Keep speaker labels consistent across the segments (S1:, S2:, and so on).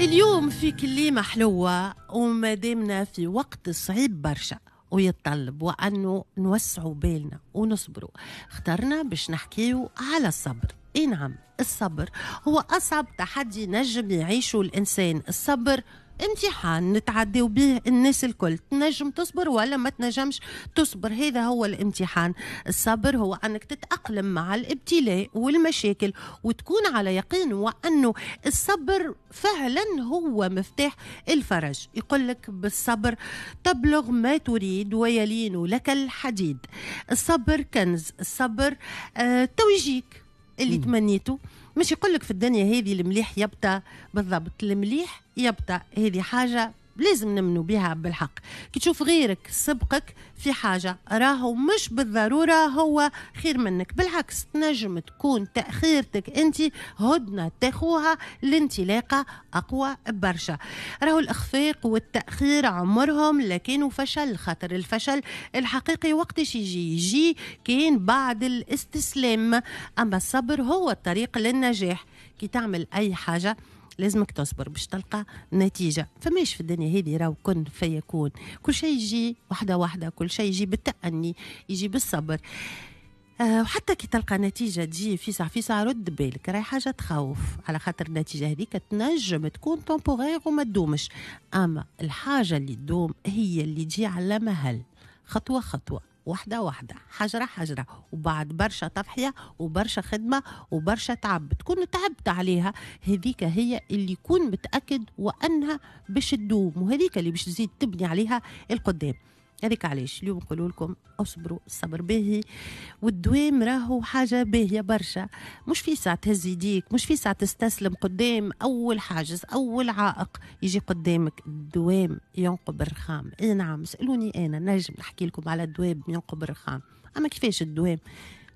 S1: اليوم في كلمة حلوة دمنا في وقت صعيب برشا ويتطلب وأنه نوسعوا بالنا ونصبروا اخترنا باش نحكيو على الصبر اي نعم الصبر هو اصعب تحدي نجم يعيشه الانسان الصبر امتحان نتعدي به الناس الكل تنجم تصبر ولا ما تنجمش تصبر هذا هو الامتحان الصبر هو انك تتاقلم مع الابتلاء والمشاكل وتكون على يقين وانه الصبر فعلا هو مفتاح الفرج يقول لك بالصبر تبلغ ما تريد ويلين لك الحديد الصبر كنز الصبر آه تويجيك اللي تمنيته مش يقول لك في الدنيا هذه المليح يبتى بالضبط المليح يبتى هذه حاجه لازم نمنوا بها بالحق كي تشوف غيرك سبقك في حاجة راهو مش بالضرورة هو خير منك بالعكس تنجم تكون تأخيرتك أنت هدنة تاخوها لانطلاقة أقوى برشا راهو الإخفاق والتأخير عمرهم لكانوا فشل خاطر الفشل الحقيقي وقت يجي يجي كان بعد الاستسلام أما الصبر هو الطريق للنجاح كي تعمل أي حاجة لازمك تصبر باش تلقى نتيجه فماش في الدنيا هذه راهو كن فيكون كل شيء يجي واحده واحده كل شيء يجي بالتأني يجي بالصبر آه، وحتى كي تلقى نتيجه تجي في ساعه في ساعه رد بالك راهي حاجه تخوف على خاطر النتيجه هذيك تنجم تكون تومبوغيغ وما تدومش اما الحاجه اللي تدوم هي اللي تجي على مهل خطوه خطوه واحدة واحدة حجرة حجرة وبعد برشا تضحية وبرشا خدمة وبرشا تعب تكون تعبت عليها هذيك هي اللي يكون متأكد وأنها باش تدوم وهذيك اللي باش تزيد تبني عليها القدام هذيك علاش اليوم نقول لكم اصبروا الصبر باهي والدوام راهو حاجه باهيه برشا مش في ساعه تهز يديك مش في ساعه تستسلم قدام اول حاجز اول عائق يجي قدامك الدوام ينقب الرخام اي نعم سالوني انا نجم نحكي لكم على الدوام ينقب الرخام اما كيفاش الدوام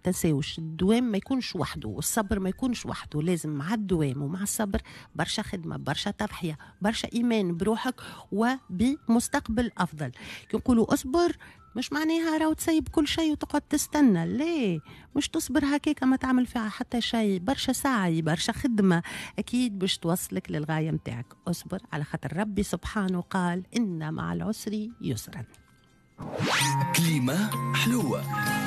S1: تنساوش الدوام ما يكونش وحده والصبر ما يكونش وحده لازم مع الدوام ومع الصبر برشا خدمه برشا تضحيه برشا ايمان بروحك وبمستقبل افضل كي نقولوا اصبر مش معناها راهو تسيب كل شيء وتقعد تستنى لا مش تصبر هكاك ما تعمل فيها حتى شيء برشا سعي برشا خدمه اكيد باش توصلك للغايه نتاعك اصبر على خاطر ربي سبحانه قال ان مع العسر يسرا كليمه حلوه